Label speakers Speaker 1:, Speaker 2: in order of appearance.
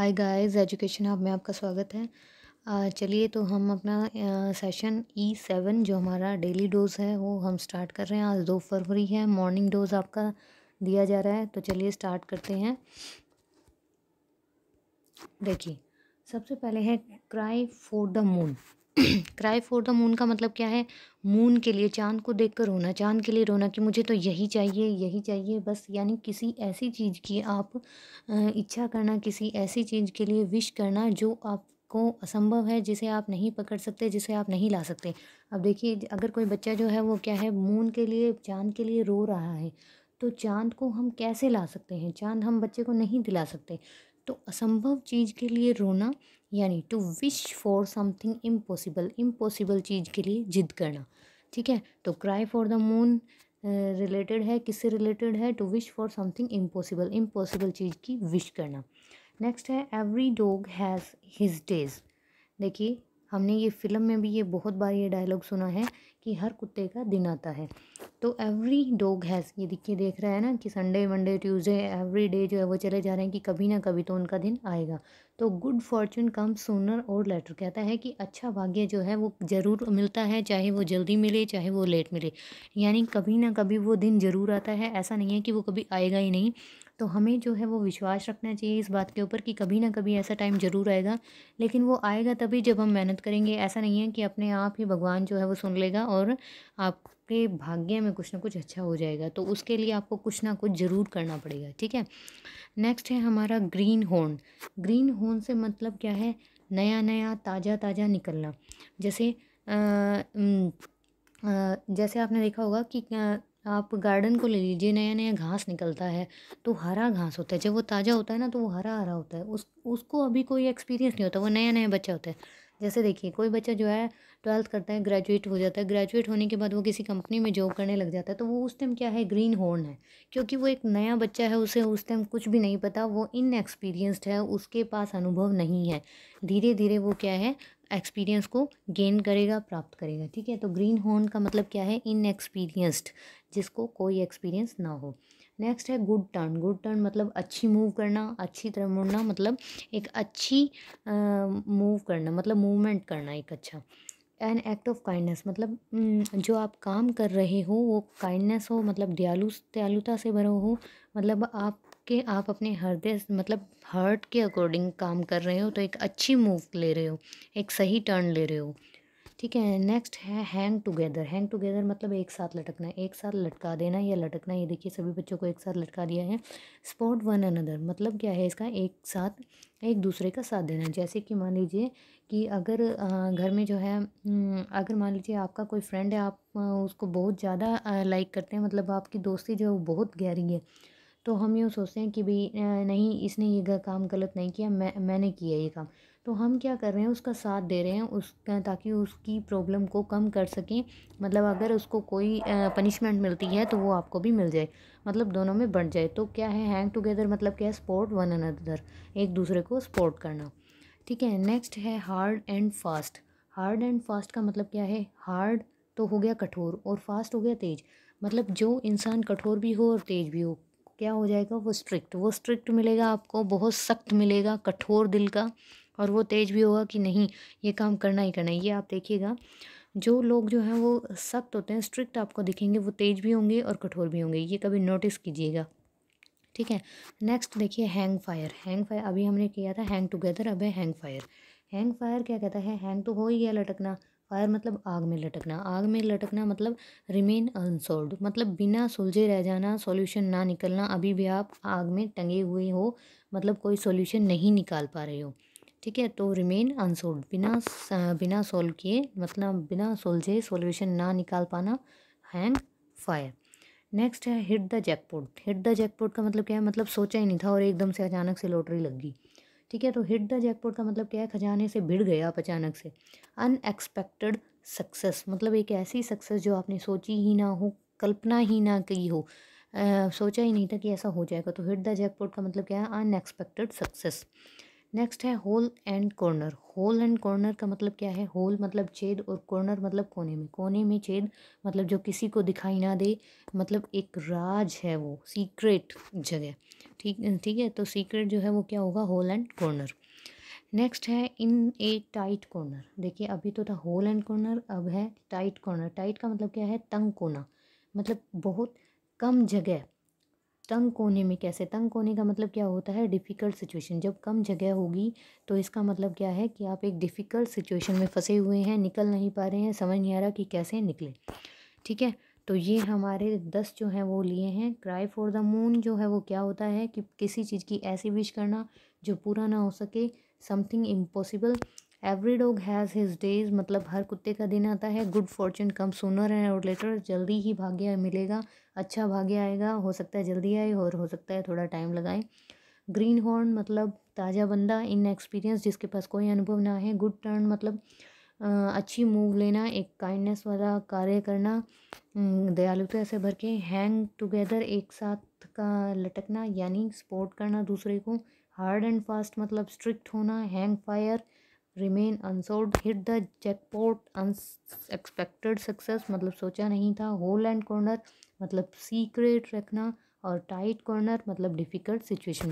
Speaker 1: hi guys education hub में आपका स्वागत है चलिए तो हम अपना सेशन ई सेवन जो हमारा डेली डोज़ है वो हम स्टार्ट कर रहे हैं आज दो फरवरी है मॉर्निंग डोज़ आपका दिया जा रहा है तो चलिए स्टार्ट करते हैं देखिए सबसे पहले है cry for the moon cry for the moon का मतलब क्या है मून के लिए चांद को देखकर रोना चांद के लिए रोना कि मुझे तो यही चाहिए यही चाहिए बस यानी किसी ऐसी चीज़ की आप इच्छा करना किसी ऐसी चीज़ के लिए विश करना जो आप को असंभव है जिसे आप नहीं पकड़ सकते जिसे आप नहीं ला सकते अब देखिए अगर कोई बच्चा जो है वो क्या है मून के लिए चांद के लिए रो रहा है तो चांद को हम कैसे ला सकते हैं चांद हम बच्चे को नहीं दिला सकते तो असंभव चीज़ के लिए रोना यानी to wish for something impossible impossible चीज़ के लिए जिद करना ठीक है तो cry for the moon related है किससे रिलेटेड है to wish for something impossible impossible चीज़ की विश करना नेक्स्ट है every dog has his days देखिए हमने ये फिल्म में भी ये बहुत बार ये डायलॉग सुना है कि हर कुत्ते का दिन आता है तो एवरी डॉग हैज़ ये देखिए देख रहा है ना कि Sunday Monday Tuesday every day जो है वो चले जा रहे हैं कि कभी ना कभी तो उनका दिन आएगा तो गुड फॉर्चून कम सोनर और लेटर कहता है कि अच्छा भाग्य जो है वो ज़रूर मिलता है चाहे वो जल्दी मिले चाहे वो लेट मिले यानी कभी ना कभी वो दिन ज़रूर आता है ऐसा नहीं है कि वो कभी आएगा ही नहीं तो हमें जो है वो विश्वास रखना चाहिए इस बात के ऊपर कि कभी ना कभी ऐसा टाइम ज़रूर आएगा लेकिन वो आएगा तभी जब हम मेहनत करेंगे ऐसा नहीं है कि अपने आप ही भगवान जो है वो सुन लेगा और आपके भाग्य में कुछ ना कुछ अच्छा हो जाएगा तो उसके लिए आपको कुछ ना कुछ ज़रूर करना पड़ेगा ठीक है नेक्स्ट है हमारा ग्रीन होन ग्रीन होन से मतलब क्या है नया नया ताज़ा ताज़ा निकलना जैसे आ, जैसे आपने देखा होगा कि आप गार्डन को ले लीजिए नया नया घास निकलता है तो हरा घास होता है जब वो ताज़ा होता है ना तो वो हरा हरा होता है उस उसको अभी कोई एक्सपीरियंस नहीं होता वो नया नया बच्चा होता है जैसे देखिए कोई बच्चा जो है ट्वेल्थ करता है ग्रेजुएट हो जाता है ग्रेजुएट होने के बाद वो किसी कंपनी में जॉब करने लग जाता है तो वो उस टाइम क्या है ग्रीन हॉर्न है क्योंकि वो एक नया बच्चा है उसे उस टाइम कुछ भी नहीं पता वो इनएक्सपीरियंस्ड है उसके पास अनुभव नहीं है धीरे धीरे वो क्या है एक्सपीरियंस को गेन करेगा प्राप्त करेगा ठीक है तो ग्रीन हॉर्न का मतलब क्या है इनएक्सपीरियंस्ड जिसको कोई एक्सपीरियंस ना हो नेक्स्ट है गुड टर्न गुड टर्न मतलब अच्छी मूव करना अच्छी तरह मुड़ना मतलब एक अच्छी मूव करना मतलब मूवमेंट करना एक अच्छा एन एक्ट ऑफ काइंडनेस मतलब हम्म, जो आप काम कर रहे हो वो काइंडनेस हो मतलब दयालु दयालुता से भरो हो मतलब आप कि आप अपने हृदय मतलब हर्ट के अकॉर्डिंग काम कर रहे हो तो एक अच्छी मूव ले रहे हो एक सही टर्न ले रहे हो ठीक है नेक्स्ट है हैंग टुगेदर हैंग टुगेदर मतलब एक साथ लटकना एक साथ लटका देना या लटकना ये देखिए सभी बच्चों को एक साथ लटका दिया है स्पॉट वन अनदर मतलब क्या है इसका एक साथ एक दूसरे का साथ देना जैसे कि मान लीजिए कि अगर घर में जो है हम्म, अगर मान लीजिए आपका कोई फ्रेंड है आप उसको बहुत ज़्यादा लाइक करते हैं मतलब आपकी दोस्ती जो है वो बहुत गहरी है तो हम यूँ सोचते हैं कि भाई नहीं इसने ये काम गलत नहीं किया मैं मैंने किया ये काम तो हम क्या कर रहे हैं उसका साथ दे रहे हैं उस ताकि उसकी प्रॉब्लम को कम कर सकें मतलब अगर उसको कोई पनिशमेंट मिलती है तो वो आपको भी मिल जाए मतलब दोनों में बढ़ जाए तो क्या है हैंग टुगेदर मतलब क्या है सपोर्ट वन अनदर एक दूसरे को सपोर्ट करना ठीक है नेक्स्ट है hard and fast hard and fast का मतलब क्या है हार्ड तो हो गया कठोर और फास्ट हो गया तेज मतलब जो इंसान कठोर भी हो और तेज भी हो क्या हो जाएगा वो स्ट्रिक्ट वो स्ट्रिक्ट मिलेगा आपको बहुत सख्त मिलेगा कठोर दिल का और वो तेज भी होगा कि नहीं ये काम करना ही करना है ये आप देखिएगा जो लोग जो हैं वो सख्त होते हैं स्ट्रिक्ट आपको दिखेंगे वो तेज भी होंगे और कठोर भी होंगे ये कभी नोटिस कीजिएगा ठीक है नेक्स्ट देखिए हैंग फायर हैंग फायर अभी हमने किया था हैंग टुगेदर अब है हैंग फायर हैंग फायर क्या कहता है हैंग तो हो ही गया लटकना फायर मतलब आग में लटकना आग में लटकना मतलब रिमेन अनसोल्व मतलब बिना सुलझे रह जाना सॉल्यूशन ना निकलना अभी भी आप आग में टंगे हुए हो मतलब कोई सॉल्यूशन नहीं निकाल पा रहे हो ठीक है तो रिमेन अनसोल्व बिना बिना सोल्व किए मतलब बिना सुलझे सॉल्यूशन ना निकाल पाना हैंग फायर नेक्स्ट है hit the jackpot hit the jackpot का मतलब क्या है मतलब सोचा ही नहीं था और एकदम से अचानक से लॉटरी लग गई ठीक है तो हिट द जैकपॉट का मतलब क्या है खजाने से भिड़ गए आप अचानक से अनएक्सपेक्टेड सक्सेस मतलब एक ऐसी सक्सेस जो आपने सोची ही ना हो कल्पना ही ना की हो आ, सोचा ही नहीं था कि ऐसा हो जाएगा तो हिट द जैकपॉट का मतलब क्या है अनएक्सपेक्टेड सक्सेस नेक्स्ट है hole and corner hole and corner का मतलब क्या है होल मतलब छेद और कॉर्नर मतलब कोने में कोने में छेद मतलब जो किसी को दिखाई ना दे मतलब एक राज है वो सीक्रेट जगह ठीक ठीक है तो सीक्रेट जो है वो क्या होगा होल एंड कॉर्नर नेक्स्ट है इन ए टाइट कॉर्नर देखिए अभी तो था होल एंड कॉर्नर अब है टाइट कॉर्नर टाइट का मतलब क्या है तंग कोना मतलब बहुत कम जगह तंग कोने में कैसे तंग कोने का मतलब क्या होता है डिफ़िकल्ट सिचुएशन जब कम जगह होगी तो इसका मतलब क्या है कि आप एक डिफ़िकल्ट सिचुएशन में फंसे हुए हैं निकल नहीं पा रहे हैं समझ नहीं आ रहा कि कैसे निकले ठीक है तो ये हमारे दस जो हैं वो लिए हैं क्राई फॉर द मून जो है वो क्या होता है कि किसी चीज़ की ऐसी विश करना जो पूरा ना हो सके something impossible every dog has his days मतलब हर कुत्ते का दिन आता है गुड फॉर्चून कम सोनर है और लेटर जल्दी ही भाग्य मिलेगा अच्छा भाग्य आएगा हो सकता है जल्दी आए और हो सकता है थोड़ा टाइम लगाए ग्रीन हॉर्न मतलब ताज़ा बंदा इन एक्सपीरियंस जिसके पास कोई अनुभव ना है गुड टर्न मतलब अच्छी मूव लेना एक काइंडनेस वाला कार्य करना हम्म, दयालुता तो से भर के हैंग टुगेदर एक साथ का लटकना यानी सपोर्ट करना दूसरे को हार्ड एंड फास्ट मतलब स्ट्रिक्ट होना hang fire remain unsold hit the jackpot unexpected success मतलब सोचा नहीं था होल एंड कॉर्नर मतलब सीक्रेट रखना और टाइट कॉर्नर मतलब डिफ़िकल्ट सिचुएशन